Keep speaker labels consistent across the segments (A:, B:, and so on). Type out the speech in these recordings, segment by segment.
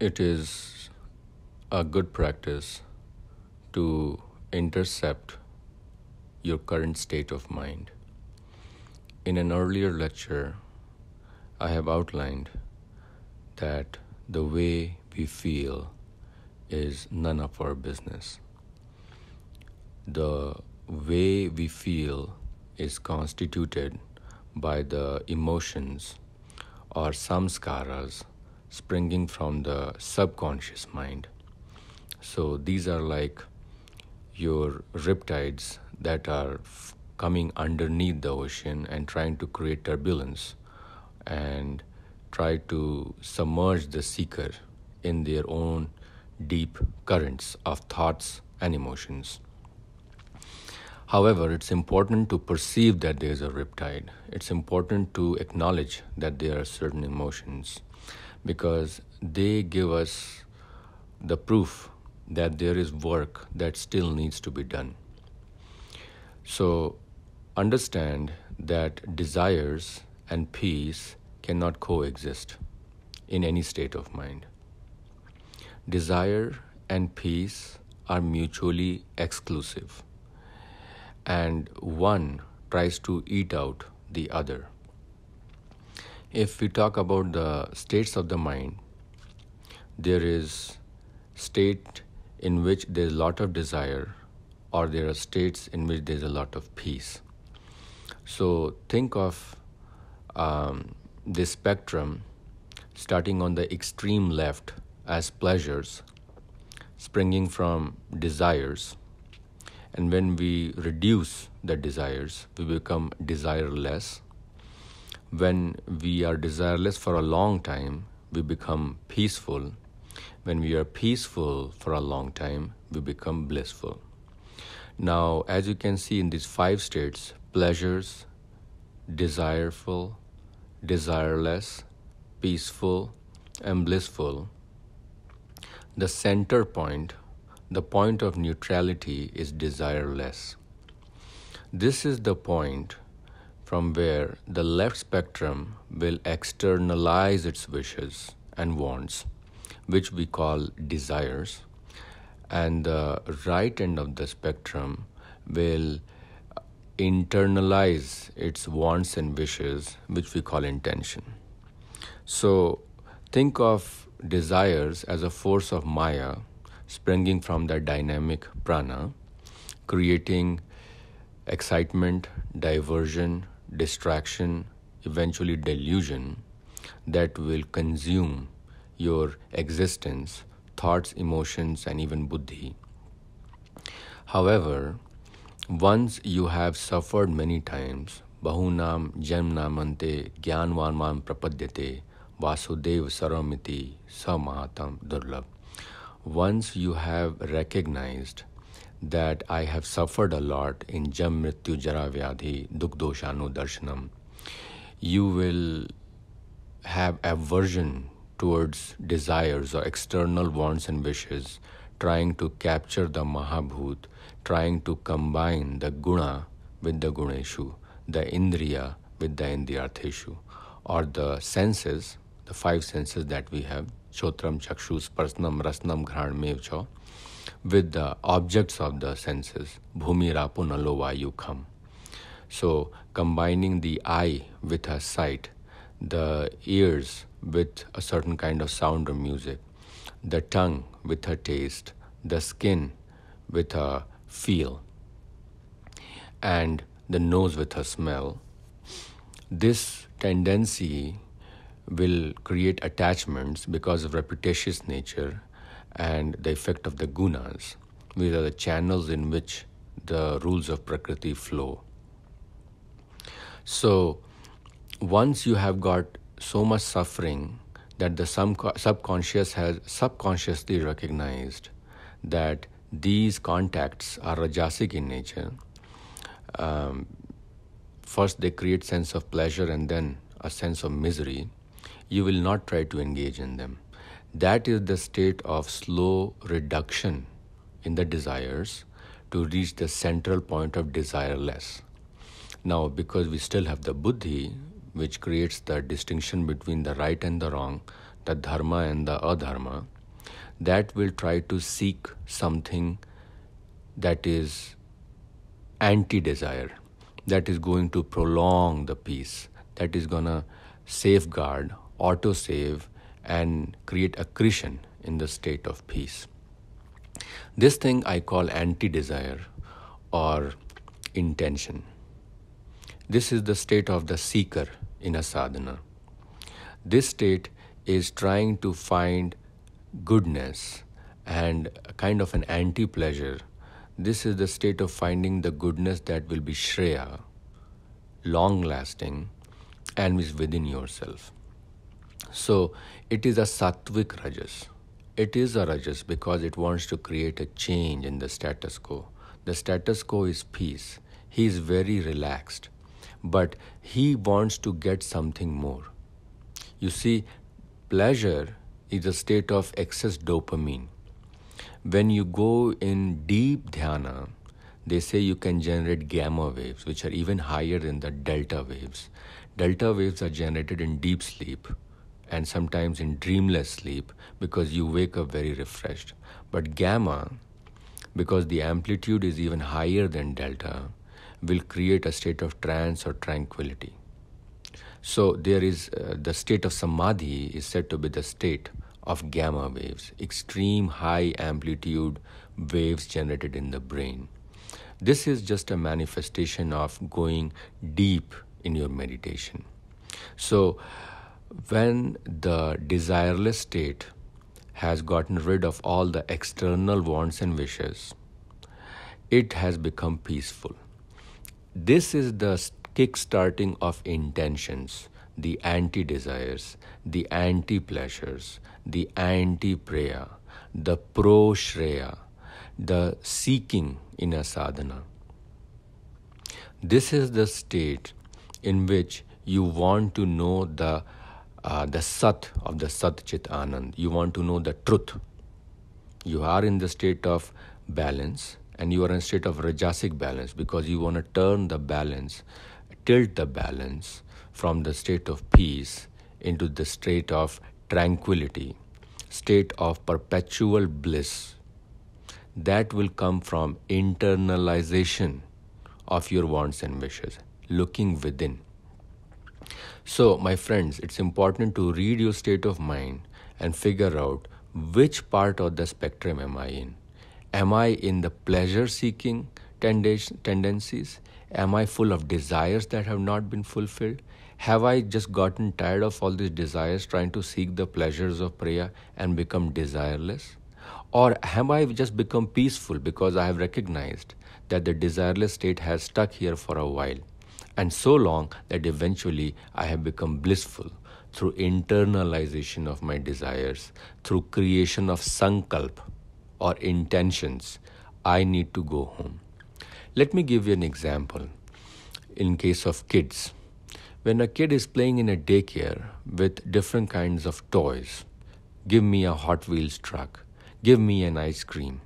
A: it is a good practice to intercept your current state of mind. In an earlier lecture, I have outlined that the way we feel is none of our business. The way we feel is constituted by the emotions or samskaras springing from the subconscious mind. So these are like your riptides that are f- coming underneath the ocean and trying to create turbulence and try to submerge the seeker in their own deep currents of thoughts and emotions. However, it's important to perceive that there is a riptide. It's important to acknowledge that there are certain emotions because they give us the proof that there is work that still needs to be done. So understand that desires and peace cannot coexist in any state of mind. Desire and peace are mutually exclusive, and one tries to eat out the other. If we talk about the states of the mind, there is state in which there is a lot of desire or there are states in which there is a lot of peace. So think of um, this spectrum starting on the extreme left as pleasures springing from desires. And when we reduce the desires, we become desireless when we are desireless for a long time, we become peaceful. When we are peaceful for a long time, we become blissful. Now, as you can see in these five states pleasures, desireful, desireless, peaceful, and blissful the center point, the point of neutrality, is desireless. This is the point from where the left spectrum will externalize its wishes and wants, which we call desires, and the right end of the spectrum will internalize its wants and wishes, which we call intention. So, think of desires as a force of Maya springing from the dynamic prana, creating excitement, diversion, distraction, eventually delusion that will consume your existence, thoughts, emotions, and even buddhi. However, once you have suffered many times, bahunam janmnamante gyanvanman prapadyate vasudev saramiti samahatam durlab. Once you have recognized that I have suffered a lot in Jam Mrityu Jara Vyadhi Darshanam, you will have aversion towards desires or external wants and wishes, trying to capture the Mahabhut, trying to combine the Guna with the Guneshu, the Indriya with the indriyatheshu, or the senses, the five senses that we have, chotram chakshus prasnam Rasnam, Ghran, Mevcha, with the objects of the senses, bhumi rapu you yukham. So combining the eye with a sight, the ears with a certain kind of sound or music, the tongue with a taste, the skin with a feel, and the nose with a smell. This tendency will create attachments because of repetitious nature and the effect of the gunas. These are the channels in which the rules of Prakriti flow. So, once you have got so much suffering that the subconscious has subconsciously recognized that these contacts are rajasic in nature, um, first they create sense of pleasure and then a sense of misery, you will not try to engage in them that is the state of slow reduction in the desires to reach the central point of desireless. Now, because we still have the buddhi, which creates the distinction between the right and the wrong, the dharma and the adharma, that will try to seek something that is anti desire, that is going to prolong the peace, that is going to safeguard, auto save, and create accretion in the state of peace. This thing I call anti desire or intention. This is the state of the seeker in a sadhana. This state is trying to find goodness and kind of an anti pleasure. This is the state of finding the goodness that will be Shreya, long lasting, and is within yourself. So it is a sattvic rajas. It is a rajas because it wants to create a change in the status quo. The status quo is peace. He is very relaxed, but he wants to get something more. You see, pleasure is a state of excess dopamine. When you go in deep dhyana, they say you can generate gamma waves, which are even higher than the delta waves. Delta waves are generated in deep sleep, and sometimes in dreamless sleep because you wake up very refreshed. But gamma, because the amplitude is even higher than delta, will create a state of trance or tranquility. So there is uh, the state of samadhi is said to be the state of gamma waves, extreme high amplitude waves generated in the brain. This is just a manifestation of going deep in your meditation. So when the desireless state has gotten rid of all the external wants and wishes, it has become peaceful. This is the kick-starting of intentions, the anti desires, the anti pleasures, the anti prayer, the pro shreya, the seeking in a sadhana. This is the state in which you want to know the uh, the Sat of the Sat Chit Anand. You want to know the truth. You are in the state of balance and you are in a state of Rajasic balance because you want to turn the balance, tilt the balance from the state of peace into the state of tranquility, state of perpetual bliss. That will come from internalization of your wants and wishes, looking within so, my friends, it's important to read your state of mind and figure out which part of the spectrum am I in. Am I in the pleasure seeking tendencies? Am I full of desires that have not been fulfilled? Have I just gotten tired of all these desires, trying to seek the pleasures of prayer and become desireless? Or have I just become peaceful because I have recognized that the desireless state has stuck here for a while and so long that eventually I have become blissful through internalization of my desires, through creation of sankalp or intentions. I need to go home. Let me give you an example in case of kids. When a kid is playing in a daycare with different kinds of toys, give me a Hot Wheels truck, give me an ice cream,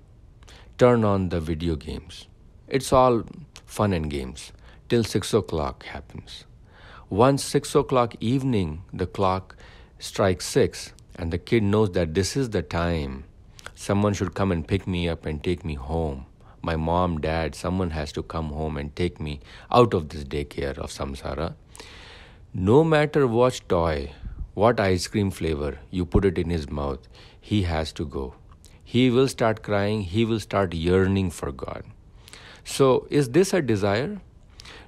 A: turn on the video games. It's all fun and games till 6 o'clock happens. Once 6 o'clock evening, the clock strikes 6, and the kid knows that this is the time. Someone should come and pick me up and take me home. My mom, dad, someone has to come home and take me out of this daycare of samsara. No matter what toy, what ice cream flavor you put it in his mouth, he has to go. He will start crying, he will start yearning for God. So, is this a desire?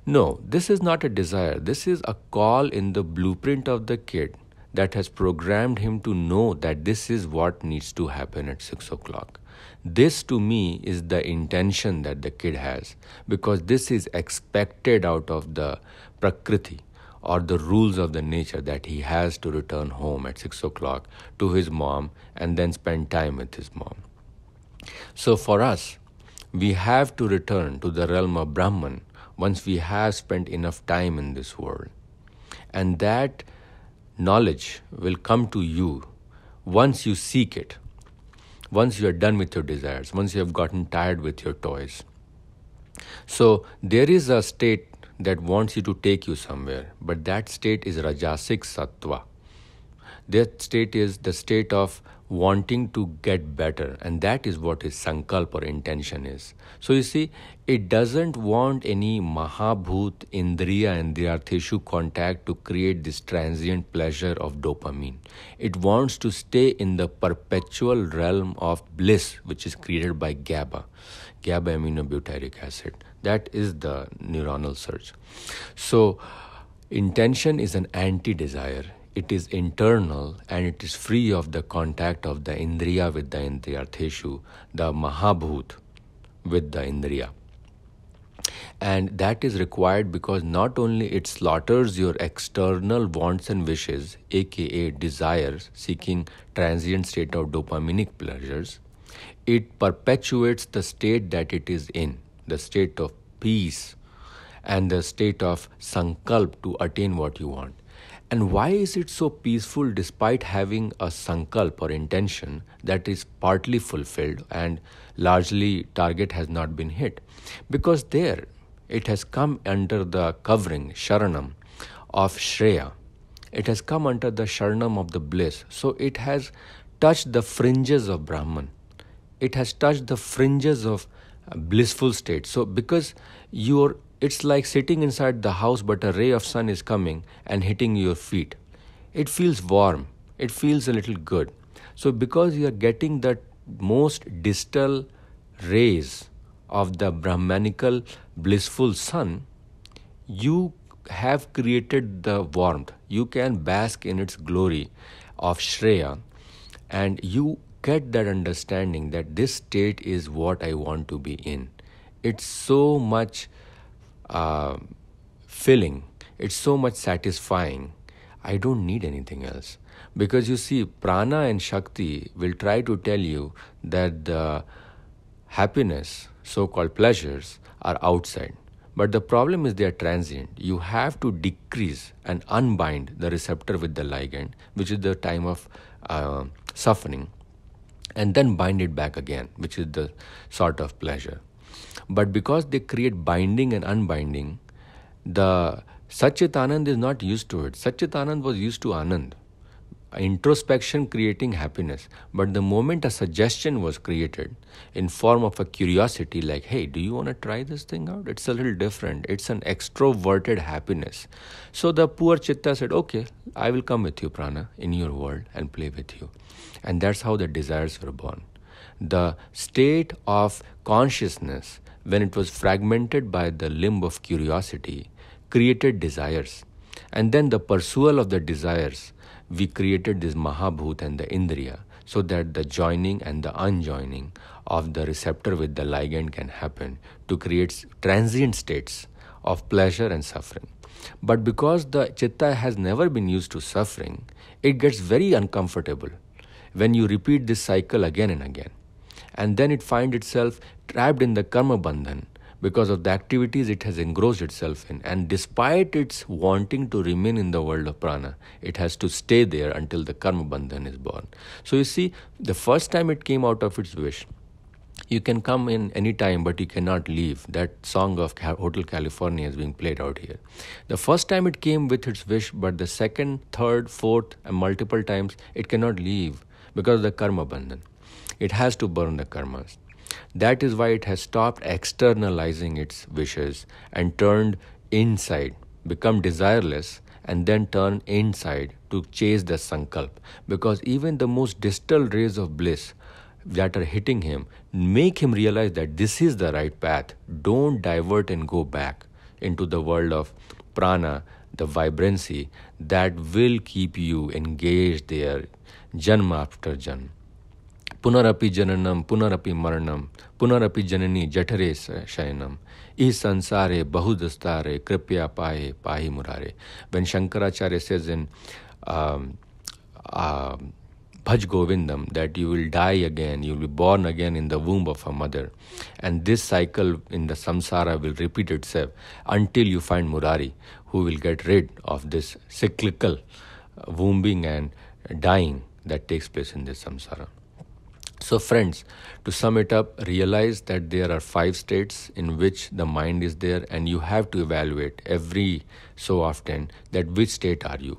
A: No, this is not a desire. This is a call in the blueprint of the kid that has programmed him to know that this is what needs to happen at 6 o'clock. This to me is the intention that the kid has because this is expected out of the prakriti or the rules of the nature that he has to return home at 6 o'clock to his mom and then spend time with his mom. So for us, we have to return to the realm of Brahman once we have spent enough time in this world. And that knowledge will come to you once you seek it, once you are done with your desires, once you have gotten tired with your toys. So there is a state that wants you to take you somewhere, but that state is Rajasic Sattva. That state is the state of wanting to get better and that is what his sankalp or intention is so you see it doesn't want any mahabhut indriya and their contact to create this transient pleasure of dopamine it wants to stay in the perpetual realm of bliss which is created by gaba gaba aminobutyric acid that is the neuronal surge so intention is an anti desire it is internal and it is free of the contact of the indriya with the indriyartheshu, the mahabhut with the indriya. And that is required because not only it slaughters your external wants and wishes, aka desires, seeking transient state of dopaminic pleasures, it perpetuates the state that it is in, the state of peace and the state of sankalp to attain what you want. And why is it so peaceful despite having a sankalp or intention that is partly fulfilled and largely target has not been hit? Because there it has come under the covering, sharanam, of Shreya. It has come under the sharanam of the bliss. So it has touched the fringes of Brahman. It has touched the fringes of blissful state. So because your it's like sitting inside the house, but a ray of sun is coming and hitting your feet. It feels warm, it feels a little good. So, because you are getting the most distal rays of the Brahmanical blissful sun, you have created the warmth. You can bask in its glory of Shreya, and you get that understanding that this state is what I want to be in. It's so much uh, filling, it's so much satisfying. I don't need anything else. Because you see, prana and shakti will try to tell you that the happiness, so called pleasures, are outside. But the problem is they are transient. You have to decrease and unbind the receptor with the ligand, which is the time of uh, suffering, and then bind it back again, which is the sort of pleasure. But because they create binding and unbinding, the Satchit is not used to it. Satchit was used to Anand, introspection creating happiness. But the moment a suggestion was created in form of a curiosity, like, hey, do you want to try this thing out? It's a little different. It's an extroverted happiness. So the poor Chitta said, okay, I will come with you, Prana, in your world and play with you. And that's how the desires were born the state of consciousness when it was fragmented by the limb of curiosity created desires and then the pursual of the desires we created this mahabhut and the indriya so that the joining and the unjoining of the receptor with the ligand can happen to create transient states of pleasure and suffering but because the chitta has never been used to suffering it gets very uncomfortable when you repeat this cycle again and again. And then it finds itself trapped in the karma bandhan because of the activities it has engrossed itself in. And despite its wanting to remain in the world of prana, it has to stay there until the karma bandhan is born. So you see, the first time it came out of its wish, you can come in any time but you cannot leave that song of hotel california is being played out here the first time it came with its wish but the second third fourth and multiple times it cannot leave because the karma bandhan. It has to burn the karmas. That is why it has stopped externalizing its wishes and turned inside, become desireless, and then turn inside to chase the sankalp. Because even the most distal rays of bliss that are hitting him make him realize that this is the right path. Don't divert and go back into the world of prana, the vibrancy that will keep you engaged there जन्म after जन्म पुनरपि जननम पुनरपि मरणम पुनरपि जननी जठरे शयनम इस संसारे बहु दस्तारे कृपया पाए पाही मुरारे when Shankaracharya says in Bhaja Govindam that you will die again you be born again in the womb of a mother and this cycle in the samsara will repeat it save until you find Murari who will get rid of this cyclical wombing and dying that takes place in this samsara. So, friends, to sum it up, realize that there are five states in which the mind is there, and you have to evaluate every so often that which state are you.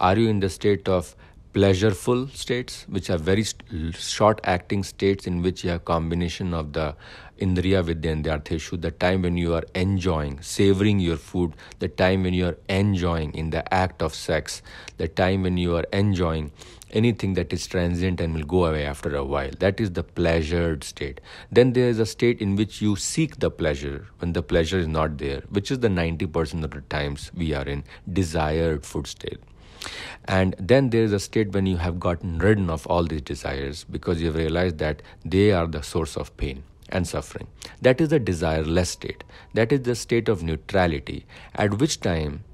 A: Are you in the state of pleasureful states, which are very st- short acting states in which you have combination of the indriya with the artheshu the time when you are enjoying, savoring your food, the time when you are enjoying in the act of sex, the time when you are enjoying anything that is transient and will go away after a while. That is the pleasured state. Then there is a state in which you seek the pleasure when the pleasure is not there, which is the 90% of the times we are in desired food state. And then there is a state when you have gotten rid of all these desires because you have realized that they are the source of pain and suffering. That is the desireless state. That is the state of neutrality, at which time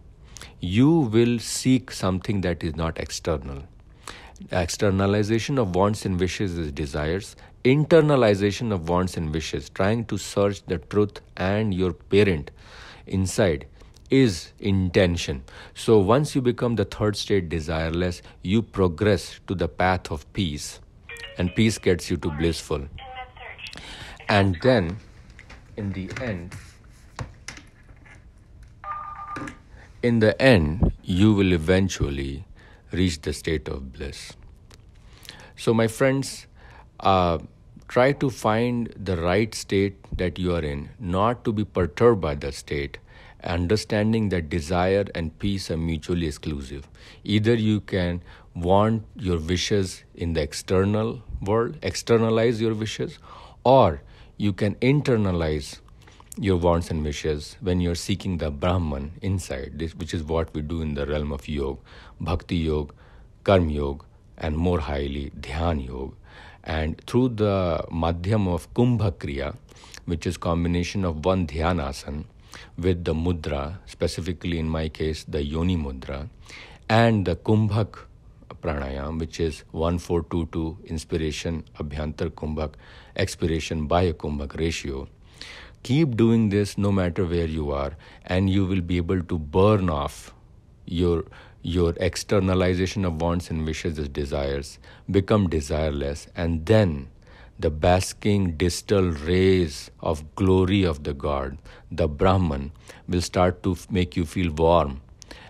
A: you will seek something that is not external. Externalization of wants and wishes is desires. Internalization of wants and wishes, trying to search the truth and your parent inside is intention. So once you become the third state desireless, you progress to the path of peace, and peace gets you to blissful. And then, in the end, in the end, you will eventually reach the state of bliss. So, my friends, uh, try to find the right state that you are in, not to be perturbed by the state, understanding that desire and peace are mutually exclusive. Either you can want your wishes in the external world, externalize your wishes, or you can internalize your wants and wishes when you're seeking the Brahman inside, this, which is what we do in the realm of yoga, bhakti yoga, karma yoga, and more highly, dhyan yoga. And through the madhyam of Kumbha Kriya, which is combination of one dhyanasana, with the mudra, specifically in my case, the yoni mudra, and the kumbhak pranayam, which is 1422 inspiration abhyantar kumbhak, expiration by a kumbhak ratio. Keep doing this no matter where you are, and you will be able to burn off your your externalization of wants and wishes as desires become desireless and then the basking distal rays of glory of the God, the Brahman, will start to make you feel warm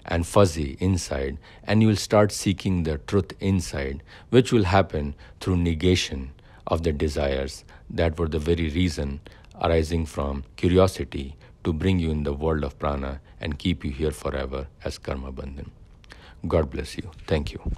A: and fuzzy inside, and you will start seeking the truth inside, which will happen through negation of the desires that were the very reason arising from curiosity to bring you in the world of prana and keep you here forever as karma bandhan. God bless you. Thank you.